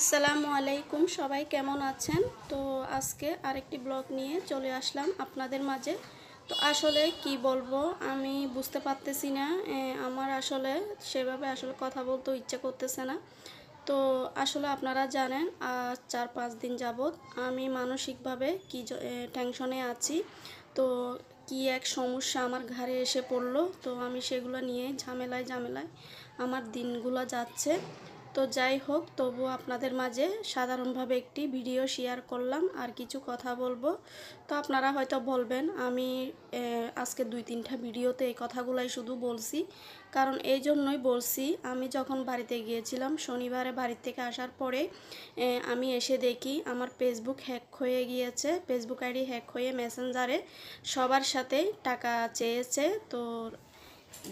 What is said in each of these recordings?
আসসালামু আলাইকুম সবাই কেমন আছেন তো আজকে আরেকটি ব্লগ নিয়ে চলে আসলাম আপনাদের মাঝে তো আসলে কি বলবো আমি বুঝতে পারতেছি না আমার আসলে সেভাবে আসলে কথা বলতে ইচ্ছা করতেছে না তো আসলে আপনারা জানেন আর চার পাঁচ দিন যাবৎ আমি মানসিকভাবে কি টেনশনে আছি তো কি এক সমস্যা আমার ঘাড়ে এসে পড়লো তো আমি সেগুলো নিয়ে ঝামেলায় ঝামেলায় আমার দিনগুলো যাচ্ছে তো যাই হোক তবু আপনাদের মাঝে সাধারণভাবে একটি ভিডিও শেয়ার করলাম আর কিছু কথা বলবো তো আপনারা হয়তো বলবেন আমি আজকে দুই তিনটা ভিডিওতে এই কথাগুলাই শুধু বলছি কারণ এই জন্যই বলছি আমি যখন বাড়িতে গিয়েছিলাম শনিবারে বাড়ির থেকে আসার পরে আমি এসে দেখি আমার ফেসবুক হ্যাক হয়ে গিয়েছে ফেসবুক আইডি হ্যাক হয়ে মেসেঞ্জারে সবার সাথেই টাকা চেয়েছে তো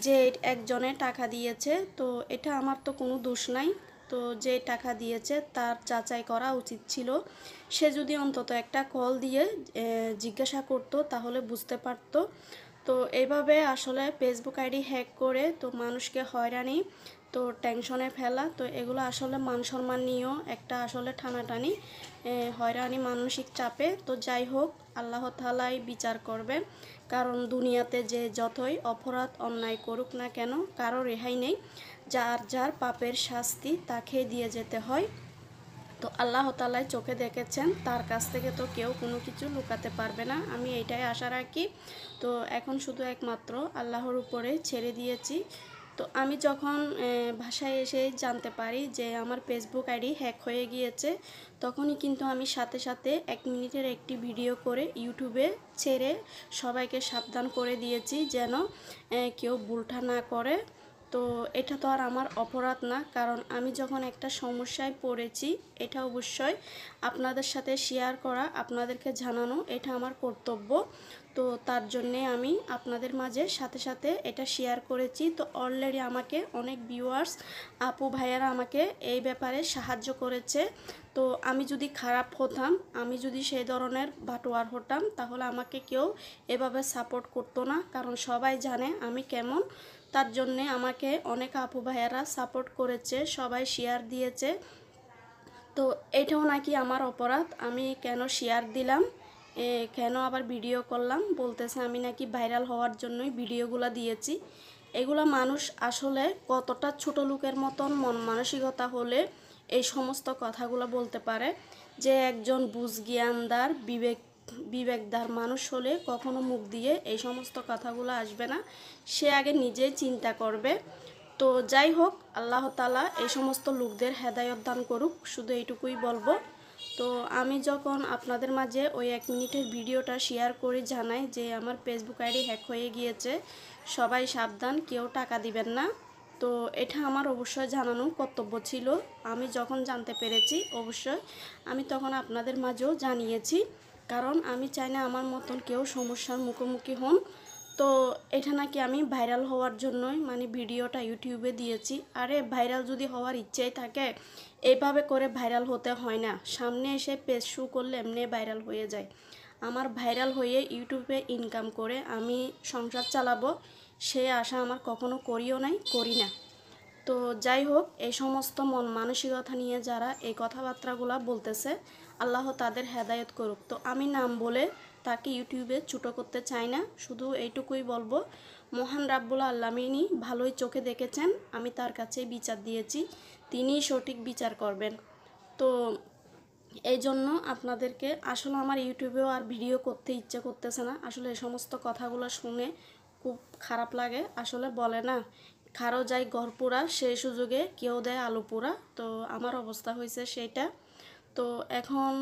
যে একজনে টাকা দিয়েছে তো এটা আমার তো কোনো দোষ নাই তো যে টাকা দিয়েছে তার যাচাই করা উচিত ছিল সে যদি অন্তত একটা কল দিয়ে জিজ্ঞাসা করত তাহলে বুঝতে পারত তো এইভাবে আসলে ফেসবুক আইডি হ্যাক করে তো মানুষকে হয়রানি তো টেনশনে ফেলা তো এগুলো আসলে মান সম্মান নিয়েও একটা আসলে টানাটানি হয়রানি মানসিক চাপে তো যাই হোক আল্লাহ তালাই বিচার করবে কারণ দুনিয়াতে যে যতই অপরাধ অন্যায় করুক না কেন কারো রেহাই নেই যার যার পাপের শাস্তি তাকে দিয়ে যেতে হয় তো আল্লাহ তালায় চোখে দেখেছেন তার কাছ থেকে তো কেউ কোনো কিছু লুকাতে পারবে না আমি এটাই আশা রাখি তো এখন শুধু একমাত্র আল্লাহর উপরে ছেড়ে দিয়েছি তো আমি যখন ভাষায় এসে জানতে পারি যে আমার ফেসবুক আইডি হ্যাক হয়ে গিয়েছে তখনই কিন্তু আমি সাথে সাথে এক মিনিটের একটি ভিডিও করে ইউটিউবে ছেড়ে সবাইকে সাবধান করে দিয়েছি যেন কেউ ভুলটা না করে তো এটা তো আর আমার অপরাধ না কারণ আমি যখন একটা সমস্যায় পড়েছি এটা অবশ্যই আপনাদের সাথে শেয়ার করা আপনাদেরকে জানানো এটা আমার কর্তব্য তো তার জন্যে আমি আপনাদের মাঝে সাথে সাথে এটা শেয়ার করেছি তো অলরেডি আমাকে অনেক ভিউয়ার্স আপু ভাইয়ারা আমাকে এই ব্যাপারে সাহায্য করেছে তো আমি যদি খারাপ হতাম আমি যদি সেই ধরনের বাটোয়ার হতাম তাহলে আমাকে কেউ এভাবে সাপোর্ট করতো না কারণ সবাই জানে আমি কেমন তার জন্যে আমাকে অনেক আপু ভাইয়ারা সাপোর্ট করেছে সবাই শেয়ার দিয়েছে তো এটাও নাকি আমার অপরাধ আমি কেন শেয়ার দিলাম কেন আবার ভিডিও করলাম বলতেছে আমি নাকি ভাইরাল হওয়ার জন্যই ভিডিওগুলো দিয়েছি এগুলো মানুষ আসলে কতটা ছোট লোকের মতন মন মানসিকতা হলে এই সমস্ত কথাগুলো বলতে পারে যে একজন বুঝ জ্ঞানদার বিবেক বিবেকদার মানুষ হলে কখনো মুখ দিয়ে এই সমস্ত কথাগুলো আসবে না সে আগে নিজে চিন্তা করবে তো যাই হোক আল্লাহ তালা এই সমস্ত লোকদের হেদায়ত দান করুক শুধু এইটুকুই বলবো তো আমি যখন আপনাদের মাঝে ওই এক মিনিটের ভিডিওটা শেয়ার করে জানাই যে আমার ফেসবুক আইডি হ্যাক হয়ে গিয়েছে সবাই সাবধান কেউ টাকা দিবেন না তো এটা আমার অবশ্যই জানানো কর্তব্য ছিল আমি যখন জানতে পেরেছি অবশ্যই আমি তখন আপনাদের মাঝেও জানিয়েছি কারণ আমি চাই না আমার মতন কেউ সমস্যার মুখোমুখি হন তো এটা নাকি আমি ভাইরাল হওয়ার জন্যই মানে ভিডিওটা ইউটিউবে দিয়েছি আরে ভাইরাল যদি হওয়ার ইচ্ছাই থাকে এইভাবে করে ভাইরাল হতে হয় না সামনে এসে পেজ শু করলে এমনি ভাইরাল হয়ে যায় আমার ভাইরাল হয়ে ইউটিউবে ইনকাম করে আমি সংসার চালাবো সে আশা আমার কখনো করিও নাই করি না তো যাই হোক এই সমস্ত মন মানসিকতা নিয়ে যারা এই কথাবার্তাগুলো বলতেছে আল্লাহ তাদের হেদায়ত করুক তো আমি নাম বলে তাকে ইউটিউবে ছুটো করতে চাই না শুধু এইটুকুই বলবো মহান রাব্বুল আল্লামিনী ভালোই চোখে দেখেছেন আমি তার কাছে বিচার দিয়েছি তিনি সঠিক বিচার করবেন তো এই জন্য আপনাদেরকে আসলে আমার ইউটিউবেও আর ভিডিও করতে ইচ্ছে করতেছে না আসলে এই সমস্ত কথাগুলো শুনে খুব খারাপ লাগে আসলে বলে না খারো যায় গড় পোড়া সেই সুযোগে কেউ দেয় আলু পোড়া তো আমার অবস্থা হয়েছে সেইটা তো এখন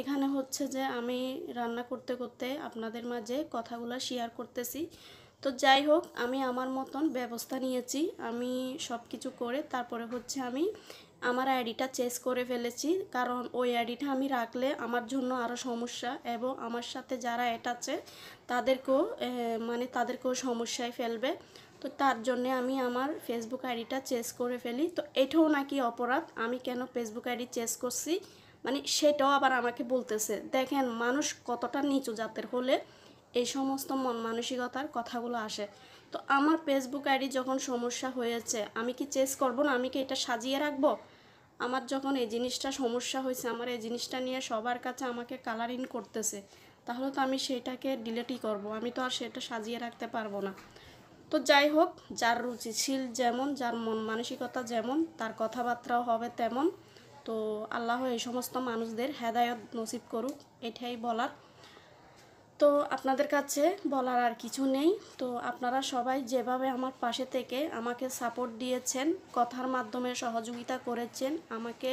এখানে হচ্ছে যে আমি রান্না করতে করতে আপনাদের মাঝে কথাগুলো শেয়ার করতেছি তো যাই হোক আমি আমার মতন ব্যবস্থা নিয়েছি আমি সব কিছু করে তারপরে হচ্ছে আমি আমার আইডিটা চেস করে ফেলেছি কারণ ওই আইডিটা আমি রাখলে আমার জন্য আরও সমস্যা এবং আমার সাথে যারা অ্যাটাচে তাদেরকেও মানে তাদেরকেও সমস্যায় ফেলবে তো তার জন্যে আমি আমার ফেসবুক আইডিটা চেস করে ফেলি তো এটাও নাকি অপরাধ আমি কেন ফেসবুক আইডি চেস করছি মানে সেটাও আবার আমাকে বলতেছে দেখেন মানুষ কতটা নিচু জাতের হলে এই সমস্ত মন মানসিকতার কথাগুলো আসে তো আমার ফেসবুক আইডি যখন সমস্যা হয়েছে আমি কি চেস করব না আমি কি এটা সাজিয়ে রাখবো আমার যখন এই জিনিসটা সমস্যা হয়েছে আমার এই জিনিসটা নিয়ে সবার কাছে আমাকে কালারিং করতেছে তাহলে তো আমি সেটাকে ডিলেটই করব আমি তো আর সেটা সাজিয়ে রাখতে পারবো না তো যাই হোক যার রুচিশীল যেমন যার মন মানসিকতা যেমন তার কথাবার্তাও হবে তেমন তো আল্লাহ এই সমস্ত মানুষদের হেদায়ত নসিব করুক এটাই বলার তো আপনাদের কাছে বলার আর কিছু নেই তো আপনারা সবাই যেভাবে আমার পাশে থেকে আমাকে সাপোর্ট দিয়েছেন কথার মাধ্যমে সহযোগিতা করেছেন আমাকে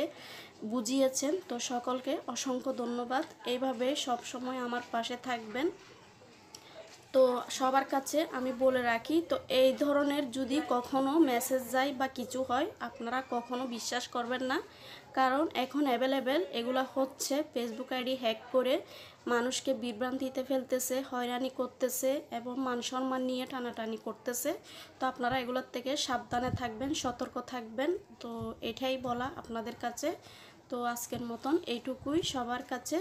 বুঝিয়েছেন তো সকলকে অসংখ্য ধন্যবাদ এইভাবে সবসময় আমার পাশে থাকবেন তো সবার কাছে আমি বলে রাখি তো এই ধরনের যদি কখনো মেসেজ যায় বা কিছু হয় আপনারা কখনো বিশ্বাস করবেন না কারণ এখন অ্যাভেলেবেল এগুলো হচ্ছে ফেসবুক আইডি হ্যাক করে মানুষকে বিভ্রান্তিতে ফেলতেছে হয়রানি করতেছে এবং মান সম্মান নিয়ে টানাটানি করতেছে তো আপনারা এগুলোর থেকে সাবধানে থাকবেন সতর্ক থাকবেন তো এটাই বলা আপনাদের কাছে তো আজকের মতন এইটুকুই সবার কাছে